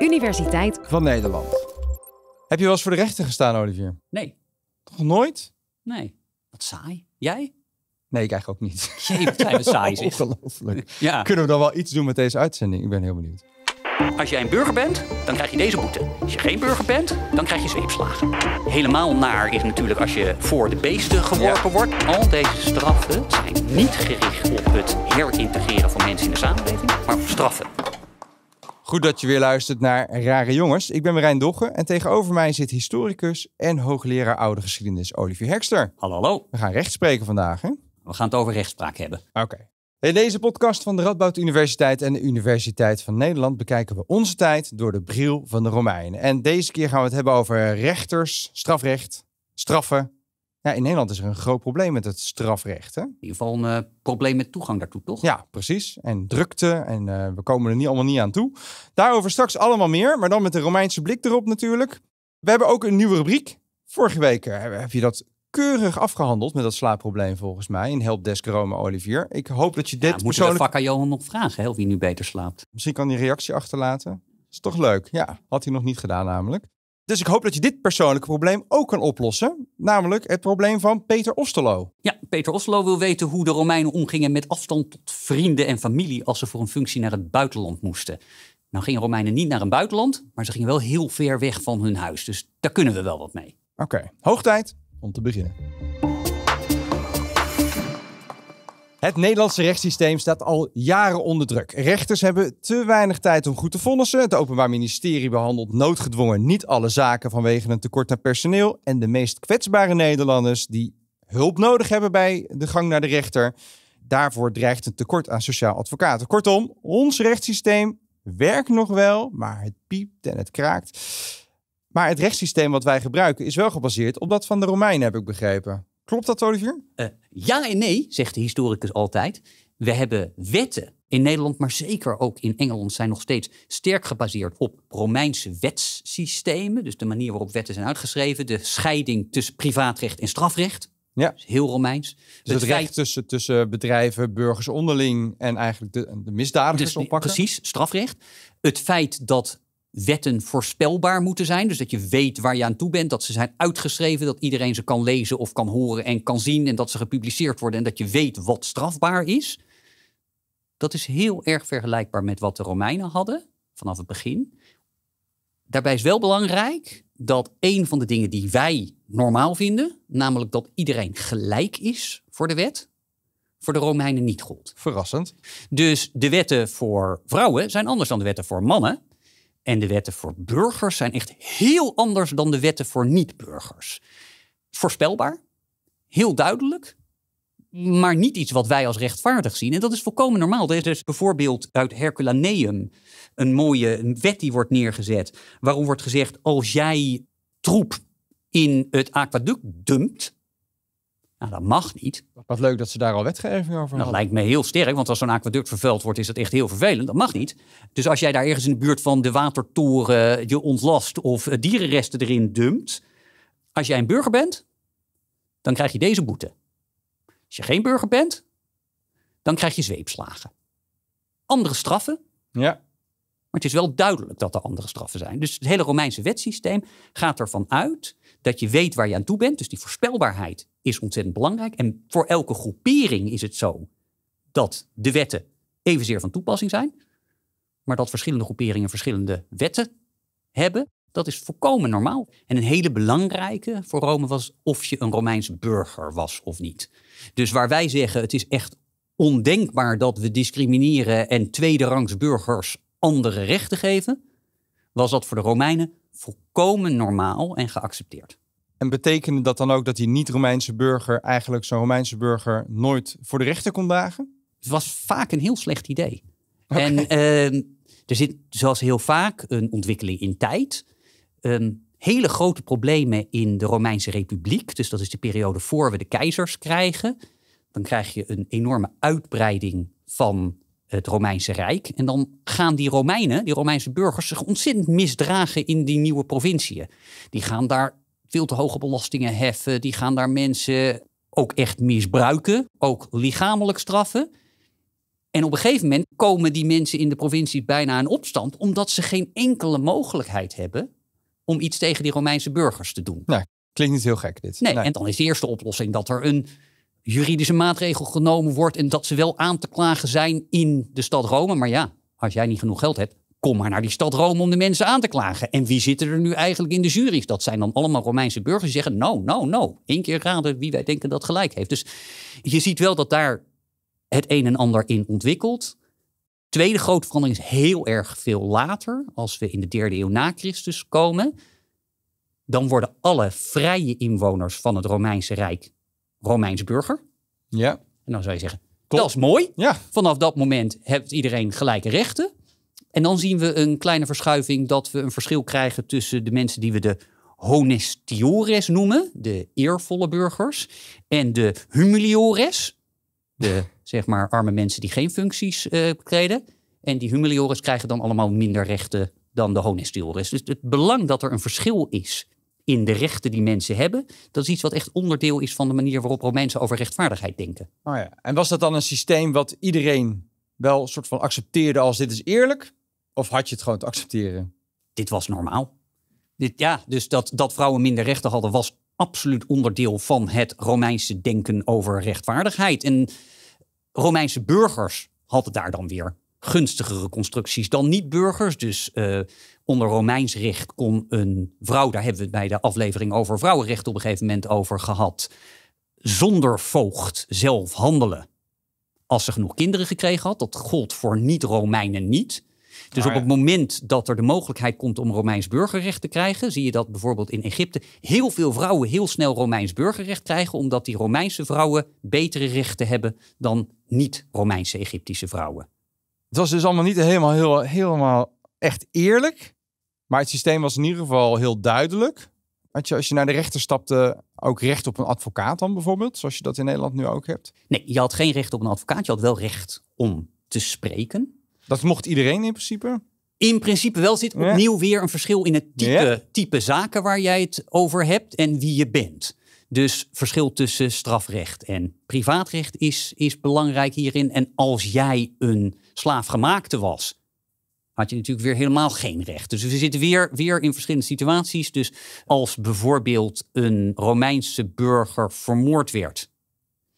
Universiteit van Nederland. Heb je wel eens voor de rechter gestaan, Olivier? Nee. Nog nooit? Nee. Wat saai. Jij? Nee, ik eigenlijk ook niet. Jee, zijn we saai zeg. Ongelooflijk. Ja. Kunnen we dan wel iets doen met deze uitzending? Ik ben heel benieuwd. Als jij een burger bent, dan krijg je deze boete. Als je geen burger bent, dan krijg je zweepslagen. Helemaal naar is natuurlijk als je voor de beesten geworpen wordt. Al deze straffen zijn niet gericht op het herintegreren van mensen in de samenleving, maar op straffen. Goed dat je weer luistert naar Rare Jongens. Ik ben Marijn Dogge en tegenover mij zit historicus en hoogleraar oude geschiedenis Olivier Hekster. Hallo, hallo. We gaan recht spreken vandaag, hè? We gaan het over rechtspraak hebben. Oké. In deze podcast van de Radboud Universiteit en de Universiteit van Nederland bekijken we onze tijd door de bril van de Romeinen. En deze keer gaan we het hebben over rechters, strafrecht, straffen ja, in Nederland is er een groot probleem met het strafrecht. Hè? In ieder geval een eh, probleem met toegang daartoe, toch? Ja, precies. En drukte. En eh, we komen er niet allemaal niet aan toe. Daarover straks allemaal meer, maar dan met de Romeinse blik erop natuurlijk. We hebben ook een nieuwe rubriek. Vorige week eh, heb je dat keurig afgehandeld met dat slaapprobleem volgens mij in helpdesk Rome Olivier. Ik hoop dat je dit ja, moet Moet aan Johan nog vragen, hè, of hij nu beter slaapt. Misschien kan hij reactie achterlaten. Is toch leuk? Ja, had hij nog niet gedaan namelijk. Dus ik hoop dat je dit persoonlijke probleem ook kan oplossen. Namelijk het probleem van Peter Osterlo. Ja, Peter Osterlo wil weten hoe de Romeinen omgingen met afstand tot vrienden en familie als ze voor een functie naar het buitenland moesten. Nou gingen Romeinen niet naar een buitenland, maar ze gingen wel heel ver weg van hun huis. Dus daar kunnen we wel wat mee. Oké, hoog tijd om te beginnen. Het Nederlandse rechtssysteem staat al jaren onder druk. Rechters hebben te weinig tijd om goed te vonnissen. Het Openbaar Ministerie behandelt noodgedwongen niet alle zaken vanwege een tekort aan personeel. En de meest kwetsbare Nederlanders die hulp nodig hebben bij de gang naar de rechter. Daarvoor dreigt een tekort aan sociaal advocaten. Kortom, ons rechtssysteem werkt nog wel, maar het piept en het kraakt. Maar het rechtssysteem wat wij gebruiken is wel gebaseerd op dat van de Romeinen, heb ik begrepen. Klopt dat, Olivier? Eh, ja en nee, zegt de historicus altijd. We hebben wetten in Nederland, maar zeker ook in Engeland, zijn nog steeds sterk gebaseerd op Romeinse wetssystemen. Dus de manier waarop wetten zijn uitgeschreven, de scheiding tussen privaatrecht en strafrecht. Ja. Dus heel Romeins. Dus het, recht tussen, tussen bedrijven, burgers onderling en eigenlijk de, de misdadigers dus oppakken. Precies, strafrecht. Het feit dat wetten voorspelbaar moeten zijn. Dus dat je weet waar je aan toe bent, dat ze zijn uitgeschreven, dat iedereen ze kan lezen of kan horen en kan zien en dat ze gepubliceerd worden en dat je weet wat strafbaar is. Dat is heel erg vergelijkbaar met wat de Romeinen hadden vanaf het begin. Daarbij is wel belangrijk dat een van de dingen die wij normaal vinden, namelijk dat iedereen gelijk is voor de wet, voor de Romeinen niet gold. Verrassend. Dus de wetten voor vrouwen zijn anders dan de wetten voor mannen. En de wetten voor burgers zijn echt heel anders dan de wetten voor niet-burgers. Voorspelbaar, heel duidelijk, maar niet iets wat wij als rechtvaardig zien. En dat is volkomen normaal. Er is dus bijvoorbeeld uit Herculaneum een mooie wet die wordt neergezet, waarom wordt gezegd: als jij troep in het aquaduct dumpt, nou, dat mag niet. Wat leuk dat ze daar al wetgeving over hebben. Dat lijkt me heel sterk, want als zo'n aquaduct vervuild wordt, is dat echt heel vervelend. Dat mag niet. Dus als jij daar ergens in de buurt van de watertoren je ontlast of eh, dierenresten erin dumpt, als jij een burger bent, dan krijg je deze boete. Als je geen burger bent, dan krijg je zweepslagen. Andere straffen. Ja. Maar het is wel duidelijk dat er andere straffen zijn. Dus het hele Romeinse wetsysteem gaat ervan uit dat je weet waar je aan toe bent. Dus die voorspelbaarheid is ontzettend belangrijk. En voor elke groepering is het zo dat de wetten evenzeer van toepassing zijn. Maar dat verschillende groeperingen verschillende wetten hebben, dat is volkomen normaal. En een hele belangrijke voor Rome was of je een Romeins burger was of niet. Dus waar wij zeggen het is echt ondenkbaar dat we discrimineren en tweederangs burgers andere rechten geven, was dat voor de Romeinen volkomen normaal en geaccepteerd. En betekende dat dan ook dat die niet-Romeinse burger eigenlijk zo'n Romeinse burger nooit voor de rechter kon dagen? Het was vaak een heel slecht idee. En ehm, er zit, zoals heel vaak, een ontwikkeling in tijd. Ehm, hele grote problemen in de Romeinse Republiek. Dus dat is de periode voor we de keizers krijgen. Dan krijg je een enorme uitbreiding van het Romeinse Rijk. En dan gaan die Romeinen, die Romeinse burgers, zich ontzettend misdragen in die nieuwe provinciën. Die gaan daar veel te hoge belastingen heffen. Die gaan daar mensen ook echt misbruiken, ook lichamelijk straffen. En op een gegeven moment komen die mensen in de provincie bijna in opstand, omdat ze geen enkele mogelijkheid hebben om iets tegen die Romeinse burgers te doen. Nee, klinkt niet heel gek dit. nee. en dan is de eerste oplossing dat er een juridische maatregel genomen wordt en dat ze wel aan te klagen zijn in de stad Rome. Maar ja, als jij niet genoeg geld hebt, kom maar naar die stad Rome om de mensen aan te klagen. En wie zitten er nu eigenlijk in de jury? Dat zijn dan allemaal Romeinse burgers die zeggen: no, no, no. Eén keer raden wie wij denken dat gelijk heeft. Dus je ziet wel dat daar het een en ander in ontwikkelt. Tweede grote verandering is heel erg veel later, als we in de derde eeuw na Christus komen. Dan worden alle vrije inwoners van het Romeinse Rijk Romeins burger. Ja. En dan zou je zeggen, Klopt. dat is mooi. Vanaf dat moment heeft iedereen gelijke rechten. En dan zien we een kleine verschuiving dat we een verschil krijgen tussen de mensen die we de honestiores noemen, de eervolle burgers, en de humiliores, de zeg maar arme mensen die geen functies uh, En die humiliores krijgen dan allemaal minder rechten dan de honestiores. Dus het belang dat er een verschil is in de rechten die mensen hebben. Dat is iets wat echt onderdeel is van de manier waarop Romeinen over rechtvaardigheid denken. Oh ja. En was dat dan een systeem wat iedereen wel soort van accepteerde als dit is eerlijk? Of had je het gewoon te accepteren? Dit was normaal. Dit, ja, dus dat, dat vrouwen minder rechten hadden was absoluut onderdeel van het Romeinse denken over rechtvaardigheid. En Romeinse burgers hadden daar dan weer gunstigere constructies dan niet-burgers. Dus eh, onder Romeins recht kon een vrouw, daar hebben we het bij de aflevering over vrouwenrecht op een gegeven moment over gehad, zonder voogd zelf handelen. Als ze genoeg kinderen gekregen had, dat gold voor niet-Romeinen niet. Dus ah, op het moment dat er de mogelijkheid komt om Romeins burgerrecht te krijgen, zie je dat bijvoorbeeld in Egypte heel veel vrouwen heel snel Romeins burgerrecht krijgen, omdat die Romeinse vrouwen betere rechten hebben dan niet-Romeinse Egyptische vrouwen. Het was dus allemaal niet helemaal, heel, helemaal echt eerlijk. Maar het systeem was in ieder geval heel duidelijk. Had je, als je naar de rechter stapte, ook recht op een advocaat dan bijvoorbeeld? Zoals je dat in Nederland nu ook hebt? Nee, je had geen recht op een advocaat. Je had wel recht om te spreken. Dat mocht iedereen in principe? In principe wel zit opnieuw weer een verschil in het type, type zaken waar jij het over hebt en wie je bent. Dus verschil tussen strafrecht en privaatrecht is, is belangrijk hierin. En als jij een slaafgemaakte was, had je natuurlijk weer helemaal geen recht. Dus we zitten weer, weer in verschillende situaties. Dus als bijvoorbeeld een Romeinse burger vermoord werd,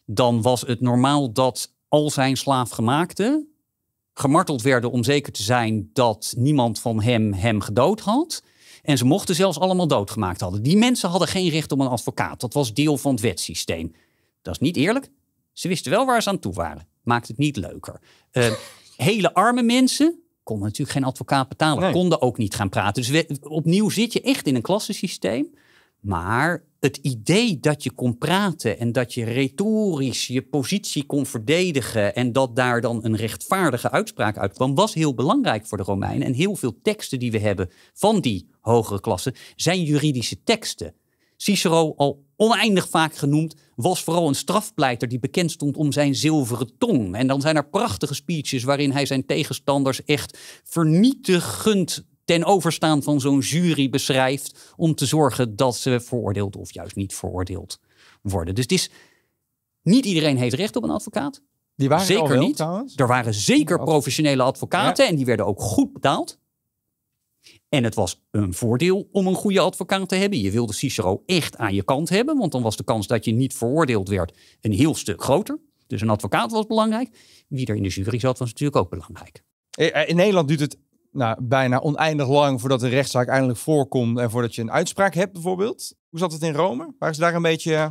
dan was het normaal dat al zijn slaafgemaakte gemarteld werden om zeker te zijn dat niemand van hem hem gedood had. En ze mochten zelfs allemaal doodgemaakt hadden. Die mensen hadden geen recht op een advocaat. Dat was deel van het wetssysteem. Dat is niet eerlijk. Ze wisten wel waar ze aan toe waren. Maakt het niet leuker. Uh, hele arme mensen konden natuurlijk geen advocaat betalen, konden ook niet gaan praten. Dus opnieuw zit je echt in een klassensysteem. Maar het idee dat je kon praten en dat je retorisch je positie kon verdedigen en dat daar dan een rechtvaardige uitspraak uitkwam, was heel belangrijk voor de Romeinen. En heel veel teksten die we hebben van die hogere klasse zijn juridische teksten. Cicero al oneindig vaak genoemd, was vooral een strafpleiter die bekend stond om zijn zilveren tong. En dan zijn er prachtige speeches waarin hij zijn tegenstanders echt vernietigend ten overstaan van zo'n jury beschrijft om te zorgen dat ze veroordeeld of juist niet veroordeeld worden. Dus is, niet iedereen heeft recht op een advocaat. waren zeker niet. Er waren zeker professionele advocaten en die werden ook goed betaald. En het was een voordeel om een goede advocaat te hebben. Je wilde Cicero echt aan je kant hebben, want dan was de kans dat je niet veroordeeld werd een heel stuk groter. Dus een advocaat was belangrijk. Wie er in de jury zat, was natuurlijk ook belangrijk. Eh, eh, in Nederland duurt het nou, bijna oneindig lang voordat de rechtszaak eindelijk voorkomt en voordat je een uitspraak hebt, bijvoorbeeld. Hoe zat het in Rome? Waar is daar een beetje eh,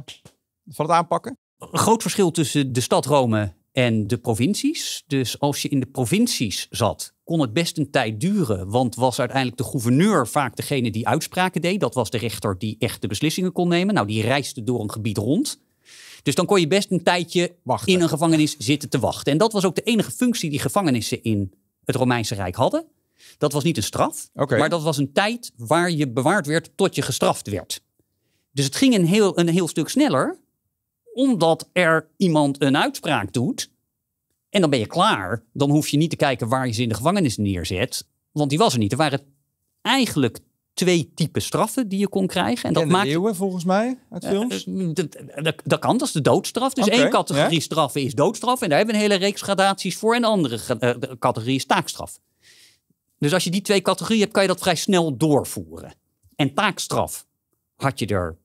van het aanpakken? Een groot verschil tussen de stad Rome en de provincies. Dus als je in de provincies zat, kon het best een tijd duren. Want was uiteindelijk de gouverneur vaak degene die uitspraken deed. Dat was de rechter die echt de beslissingen kon nemen. Nou, die reisde door een gebied rond. Dus dan kon je best een tijdje wachten. in een gevangenis zitten te wachten. En dat was ook de enige functie die gevangenissen in het Romeinse Rijk hadden. Dat was niet een straf, maar dat was een tijd waar je bewaard werd tot je gestraft werd. Dus het ging een heel, een heel stuk sneller, omdat er iemand een uitspraak doet en dan ben je klaar. Dan hoef je niet te kijken waar je ze in de gevangenis neerzet. Want die was er niet. Er waren eigenlijk twee typen straffen die je kon krijgen. En dat maakt. Eeuwen, volgens mij uit eh, films. Eh, mm, eh, dat, kan, dat is de doodstraf. Dus één categorie straffen is doodstraf. En daar hebben we een hele reeks gradaties voor. En andere categorie is taakstraf. Dus als je die twee categorieën hebt, kan je dat vrij snel doorvoeren. En taakstraf had je er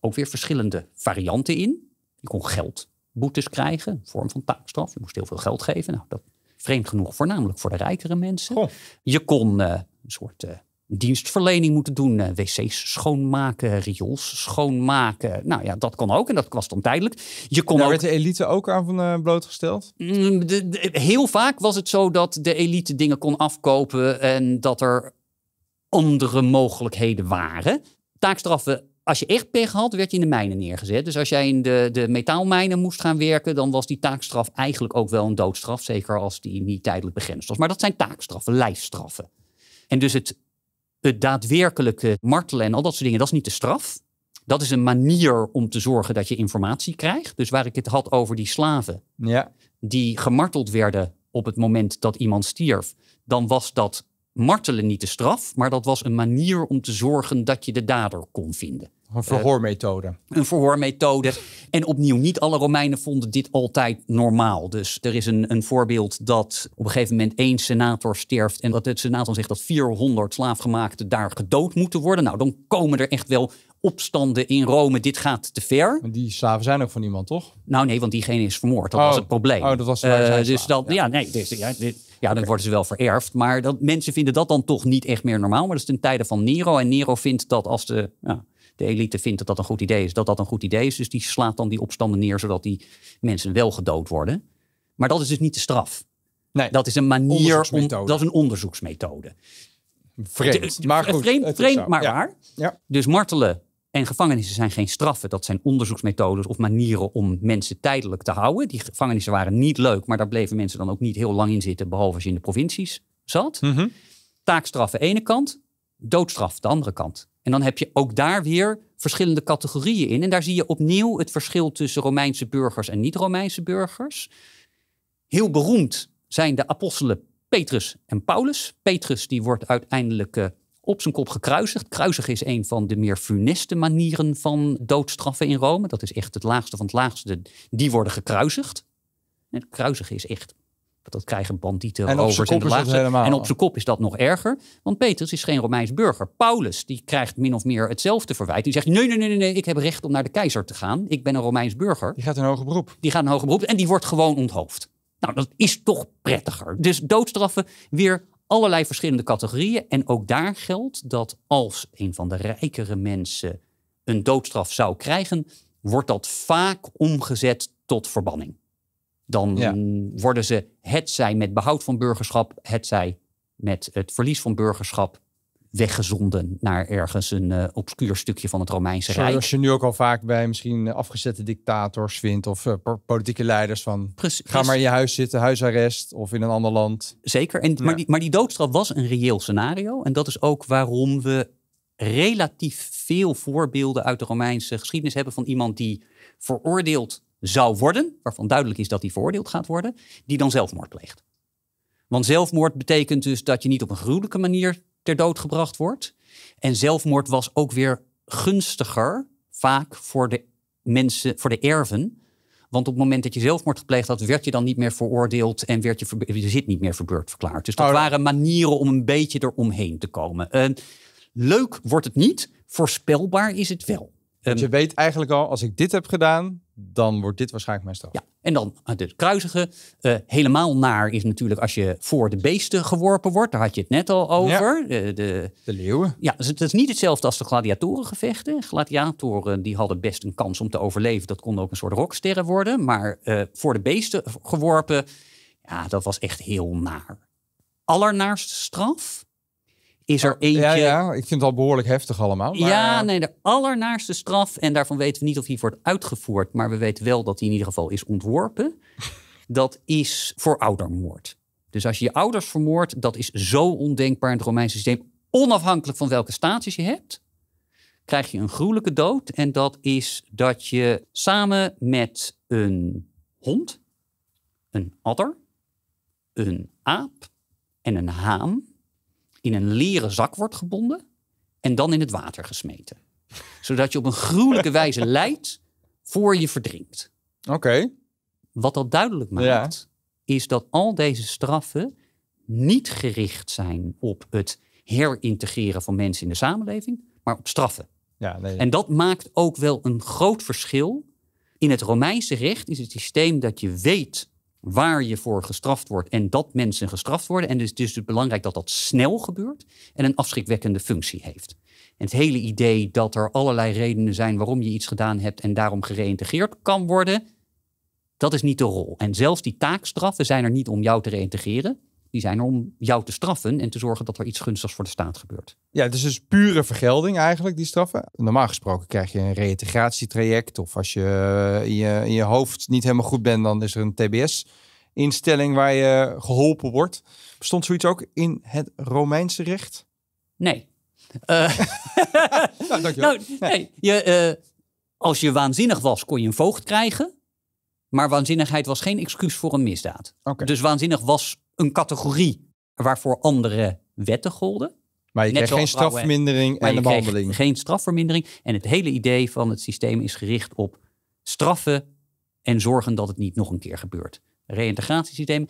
ook weer verschillende varianten in. Je kon geld boetes krijgen. Een vorm van taakstraf. Je moest heel veel geld geven. Nou, dat vreemd genoeg voornamelijk voor de rijkere mensen. Je kon eh, een soort eh, dienstverlening moeten doen. Eh, wc's schoonmaken, riools schoonmaken. Nou ja, dat kon ook en dat was dan tijdelijk. Je kon Daar ook... werd de elite ook aan van blootgesteld? Mm, heel vaak was het zo dat de elite dingen kon afkopen en dat er andere mogelijkheden waren. Taakstraffen als je echt pech had, werd je in de mijnen neergezet. Dus als jij in de, de metaalmijnen moest gaan werken, dan was die taakstraf eigenlijk ook wel een doodstraf. Zeker als die niet tijdelijk begrensd was. Maar dat zijn taakstraffen, lijfstraffen. En dus het, het daadwerkelijke martelen en al dat soort dingen, dat is niet de straf. Dat is een manier om te zorgen dat je informatie krijgt. Dus waar ik het had over die slaven, ja. die gemarteld werden op het moment dat iemand stierf, dan was dat martelen niet de straf, maar dat was een manier om te zorgen dat je de dader kon vinden. Een verhoormethode. Eh, een verhoormethode. En opnieuw, niet alle Romeinen vonden dit altijd normaal. Dus er is een, een voorbeeld dat op een gegeven moment één senator sterft. en dat het senator zegt dat 400 slaafgemaakten daar gedood moeten worden. Nou, dan komen er echt wel opstanden in Rome. Dit gaat te ver. die slaven zijn ook van iemand, toch? Nou, nee, want diegene is vermoord. Dat was oh. het probleem. Oh, dat was eh, Dus dat, ja, nee, dus, ja, ja, dan worden ze wel vererfd. Maar dat, mensen vinden dat dan toch niet echt meer normaal. Maar dat is ten tijde van Nero. En Nero vindt dat als de. Ja, de elite vindt dat dat een goed idee is, dat dat een goed idee is. Dus die slaat dan die opstanden neer, zodat die mensen wel gedood worden. Maar dat is dus niet de straf. Nee, dat is een manier om. Dat is een onderzoeksmethode. Vreemd, maar goed. Vreemd, maar waar. Ja. Dus martelen en gevangenissen zijn geen straffen. Dat zijn onderzoeksmethodes of manieren om mensen tijdelijk te houden. Die gevangenissen waren niet leuk, maar daar bleven mensen dan ook niet heel lang in zitten. Behalve als je in de provincies zat. Mm -hmm. de ene kant, doodstraf de andere kant. En dan heb je ook daar weer verschillende categorieën in. En daar zie je opnieuw het verschil tussen Romeinse burgers en niet-Romeinse burgers. Heel beroemd zijn de apostelen Petrus en Paulus. Petrus die wordt uiteindelijk eh, op zijn kop gekruisigd. Kruisigen is een van de meer funeste manieren van doodstraffen in Rome. Dat is echt het laagste van het laagste. Die worden gekruisigd. Kruisigen is echt dat krijgen bandieten, over rovers en de En op zijn kop is dat nog erger. Want Petrus is geen Romeins burger. Paulus die krijgt min of meer hetzelfde verwijt. Die zegt, nee, nee, nee, nee, ik heb recht om naar de keizer te gaan. Ik ben een Romeins burger. Die gaat een hoger beroep. Die gaat een hoger beroep en die wordt gewoon onthoofd. Nou, dat is toch prettiger. Dus doodstraffen weer allerlei verschillende categorieën. En ook daar geldt dat als een van de rijkere mensen een doodstraf zou krijgen, wordt dat vaak omgezet tot verbanning. Dan worden ze, het zij met behoud van burgerschap, het zij met het verlies van burgerschap, weggezonden naar ergens een eh, obscuur stukje van het Romeinse Rijk. Zoals je nu ook al vaak bij misschien afgezette dictators vindt of eh, politieke leiders van ga maar in je huis zitten, huisarrest of in een ander land. Zeker, en, maar, die, maar die doodstraf was een reëel scenario en dat is ook waarom we relatief veel voorbeelden uit de Romeinse geschiedenis hebben van iemand die veroordeeld zou worden, waarvan duidelijk is dat hij veroordeeld gaat worden, die dan zelfmoord pleegt. Want zelfmoord betekent dus dat je niet op een gruwelijke manier ter dood gebracht wordt. En zelfmoord was ook weer gunstiger, vaak voor de mensen, voor de erven. Want op het moment dat je zelfmoord gepleegd had, werd je dan niet meer veroordeeld en werd je, zit niet meer verbeurd verklaard. Dus dat oh, waren manieren om een beetje eromheen te komen. Ehm, leuk wordt het niet, voorspelbaar is het wel je weet eigenlijk al, als ik dit heb gedaan, dan wordt dit waarschijnlijk mijn straf. Ja, en dan het kruisige. Eh, helemaal naar is natuurlijk als je voor de beesten geworpen wordt. Daar had je het net al over. Eh, de, de, leeuwen. Ja, dus het is niet hetzelfde als de gladiatorengevechten. Gladiatoren die hadden best een kans om te overleven. Dat kon ook een soort rocksterren worden. Maar eh, voor de beesten geworpen, ja, dat was echt heel naar. Allernaarste straf is er eentje... Ja, ja, ik vind het al behoorlijk heftig allemaal. Ja, eh, nee, de allernaarste straf. En daarvan weten we niet of die wordt uitgevoerd. Maar we weten wel dat die in ieder geval is ontworpen. Dat is voor oudermoord. Dus als je je ouders vermoordt, dat is zo ondenkbaar in het Romeinse systeem. Onafhankelijk van welke status je hebt, krijg je een gruwelijke dood. En dat is dat je samen met een hond, een adder, een aap en een haan in een leren zak wordt gebonden en dan in het water gesmeten. Zodat je op een gruwelijke wijze lijdt voor je verdrinkt. Oké. Wat dat duidelijk maakt, is dat al deze straffen niet gericht zijn op het herintegreren van mensen in de samenleving, maar op straffen. Ja, nee. En dat maakt ook wel een groot verschil. In het Romeinse recht is het systeem dat je weet waar je voor gestraft wordt en dat mensen gestraft worden. En dus, dus het is dus belangrijk dat dat snel gebeurt en een afschrikwekkende functie heeft. En het hele idee dat er allerlei redenen zijn waarom je iets gedaan hebt en daarom gereïntegreerd kan worden, dat is niet de rol. En zelfs die taakstraffen zijn er niet om jou te reïntegreren. Die zijn er om jou te straffen en te zorgen dat er iets gunstigs voor de staat gebeurt. Ja, het is dus pure vergelding eigenlijk, die straffen. Normaal gesproken krijg je een reïntegratietraject. Of als je eh, in, je in je hoofd niet helemaal goed bent, dan is er een TBS-instelling waar je geholpen wordt. Bestond zoiets ook in het Romeinse recht? Nee. Eh, nou, dankjewel. Nou, nee. Je, eh, als je waanzinnig was, kon je een voogd krijgen. Maar waanzinnigheid was geen excuus voor een misdaad. Okay. Dus waanzinnig was een categorie waarvoor andere wetten golden. Maar je krijgt geen strafvermindering en een behandeling. Geen strafvermindering. En het hele idee van het systeem is gericht op straffen en zorgen dat het niet nog een keer gebeurt. Reïntegratiesysteem.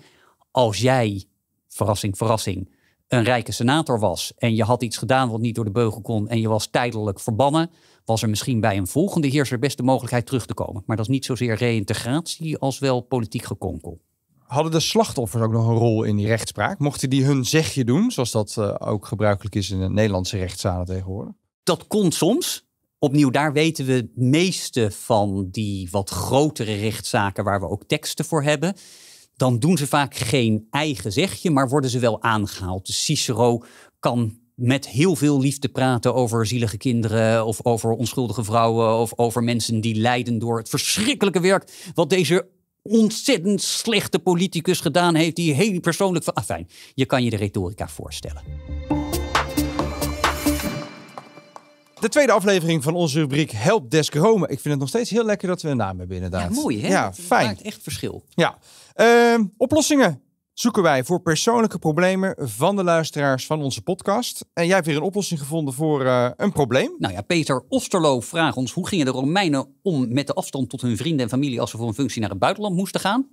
Als jij, verrassing, verrassing, een rijke senator was en je had iets gedaan wat niet door de beugel kon en je was tijdelijk verbannen, was er misschien bij een volgende heerser best de mogelijkheid terug te komen. Maar dat is niet zozeer reïntegratie als wel politiek gekonkel hadden de slachtoffers ook nog een rol in die rechtspraak? Mochten die hun zegje doen, zoals dat eh, ook gebruikelijk is in de Nederlandse rechtszalen tegenwoordig? Dat kon soms. Opnieuw, daar weten we het meeste van die wat grotere rechtszaken waar we ook teksten voor hebben. Dan doen ze vaak geen eigen zegje, maar worden ze wel aangehaald. Dus Cicero kan met heel veel liefde praten over zielige kinderen of over onschuldige vrouwen of over mensen die lijden door het verschrikkelijke werk wat deze ontzettend slechte politicus gedaan heeft. Die heel persoonlijk... Van... fijn, je kan je de retorica voorstellen. De tweede aflevering van onze rubriek Helpdesk Rome. Ik vind het nog steeds heel lekker dat we een naam hebben inderdaad. Ja, mooi hè? Ja, fijn. Het maakt echt verschil. Ja. Ehm, oplossingen zoeken wij voor persoonlijke problemen van de luisteraars van onze podcast. En jij hebt weer een oplossing gevonden voor eh, een probleem. Nou ja, Peter Osterlo vraagt ons: hoe gingen de Romeinen om met de afstand tot hun vrienden en familie als ze voor een functie naar het buitenland moesten gaan?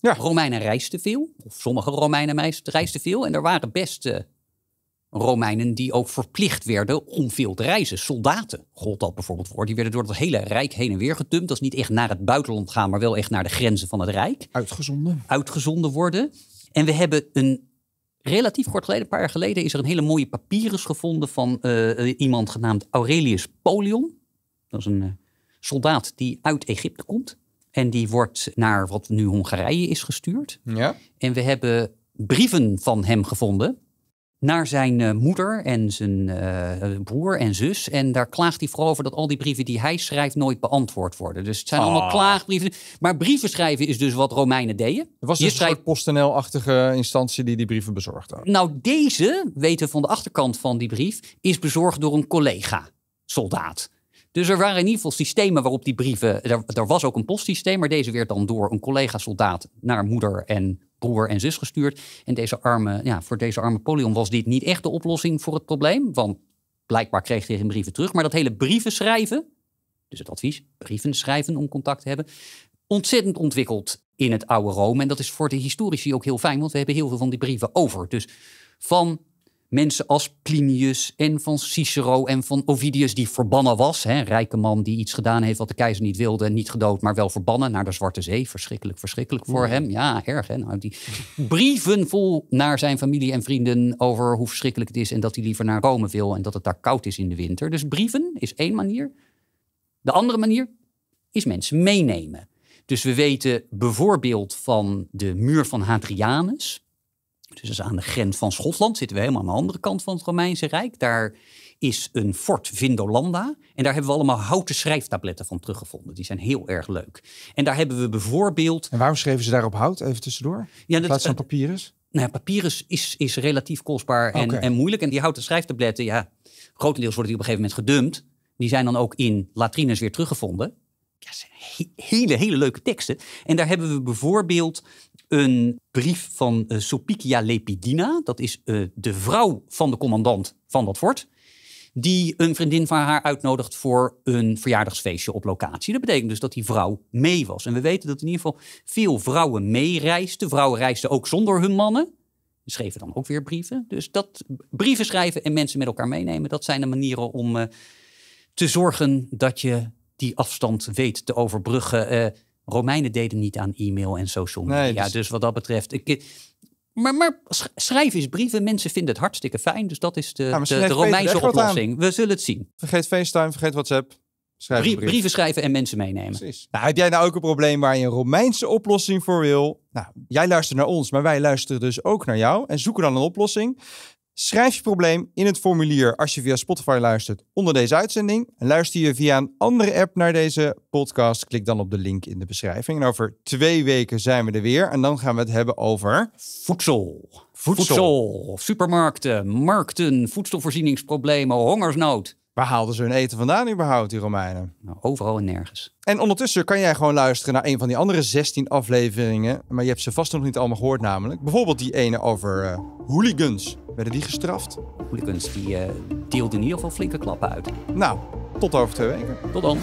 Ja. Romeinen reisden veel, of sommige Romeinen reisden veel. En er waren best eh, Romeinen die ook verplicht werden om veel te reizen. Soldaten gold dat bijvoorbeeld voor. Die werden door het hele Rijk heen en weer getumpt. Dat is niet echt naar het buitenland gaan, maar wel echt naar de grenzen van het Rijk. Uitgezonden. Uitgezonden worden. En we hebben een relatief kort geleden, een paar jaar geleden, is er een hele mooie papyrus gevonden van eh, eh, iemand genaamd Aurelius Polion. Dat is een eh, soldaat die uit Egypte komt. En die wordt naar wat nu Hongarije is gestuurd. Ja. En we hebben brieven van hem gevonden naar zijn eh, moeder en zijn eh, broer en zus. En daar klaagt hij vooral over dat al die brieven die hij schrijft nooit beantwoord worden. Dus het zijn allemaal ah. klaagbrieven. Maar brieven schrijven is dus wat Romeinen deden. Er was een schrijft... PostNL-achtige instantie die die brieven had. Nou, deze, weten we van de achterkant van die brief, is bezorgd door een collega, soldaat. Dus er waren in ieder geval systemen waarop die brieven. Er, was ook een postsysteem, maar deze werd dan door een collega-soldaat naar moeder en broer en zus gestuurd. En deze arme, ja, voor deze arme Polion was dit niet echt de oplossing voor het probleem. Want blijkbaar kreeg hij geen brieven terug. Maar dat hele brieven schrijven, dus het advies, brieven schrijven om contact te hebben. Ontzettend ontwikkeld in het oude Rome. En dat is voor de historici ook heel fijn, want we hebben heel veel van die brieven over. Dus van mensen als Plinius en van Cicero en van Ovidius, die verbannen was. Hè, rijke man die iets gedaan heeft wat de keizer niet wilde, niet gedood, maar wel verbannen naar de Zwarte Zee. Verschrikkelijk, verschrikkelijk voor hem. Ja, erg. Hè? Nou, die brieven vol naar zijn familie en vrienden over hoe verschrikkelijk het is en dat hij liever naar Rome wil en dat het daar koud is in de winter. Dus brieven is één manier. De andere manier is mensen meenemen. Dus we weten bijvoorbeeld van de muur van Hadrianus dus aan de grens van Schotland, zitten we helemaal aan de andere kant van het Romeinse Rijk. Daar is een fort Vindolanda. En daar hebben we allemaal houten schrijftabletten van teruggevonden. Die zijn heel erg leuk. En daar hebben we bijvoorbeeld... En waarom schreven ze daar op hout, even tussendoor? Ja, dat, plaats van papier is? Nou ja, papier is, is, relatief kostbaar en, en moeilijk. En die houten schrijftabletten, ja, grotendeels worden die op een gegeven moment gedumpt. Die zijn dan ook in latrines weer teruggevonden. Ja, hele, hele leuke teksten. En daar hebben we bijvoorbeeld een brief van uh, Sopikia Lepidina. Dat is eh, de vrouw van de commandant van dat fort. Die een vriendin van haar uitnodigt voor een verjaardagsfeestje op locatie. Dat betekent dus dat die vrouw mee was. En we weten dat in ieder geval veel vrouwen meereisden. Vrouwen reisden ook zonder hun mannen. Schreven dan ook weer brieven. Dus dat brieven schrijven en mensen met elkaar meenemen, dat zijn de manieren om eh, te zorgen dat je die afstand weet te overbruggen. Romeinen deden niet aan e-mail en social media. Dus-, dus... wat dat betreft. Ik, maar, maar, schrijf eens brieven. Mensen vinden het hartstikke fijn. Dus dat is de, de, Romeinse oplossing. We zullen het zien. Vergeet FaceTime, vergeet WhatsApp. Brieven schrijven en mensen meenemen. Nou, heb jij nou ook een probleem waar je een Romeinse oplossing voor wil? Nou, jij luistert naar ons, maar wij luisteren dus ook naar jou. En zoeken dan een oplossing. Schrijf je probleem in het formulier als je via Spotify luistert onder deze uitzending. luister je via een andere app naar deze podcast, klik dan op de link in de beschrijving. En over twee weken zijn we er weer en dan gaan we het hebben over Voedsel, voedsel supermarkten, markten, voedselvoorzieningsproblemen, hongersnood. Waar haalden ze hun eten vandaan überhaupt, die Romeinen? Nou, overal en nergens. En ondertussen kan jij gewoon luisteren naar een van die andere 16 afleveringen. Maar je hebt ze vast nog niet allemaal gehoord namelijk. Bijvoorbeeld die ene over uh, hooligans. Werden die gestraft? Hooligans, die uh, eh, deelden in ieder geval flinke klappen uit. Nou, tot over twee weken. Tot dan.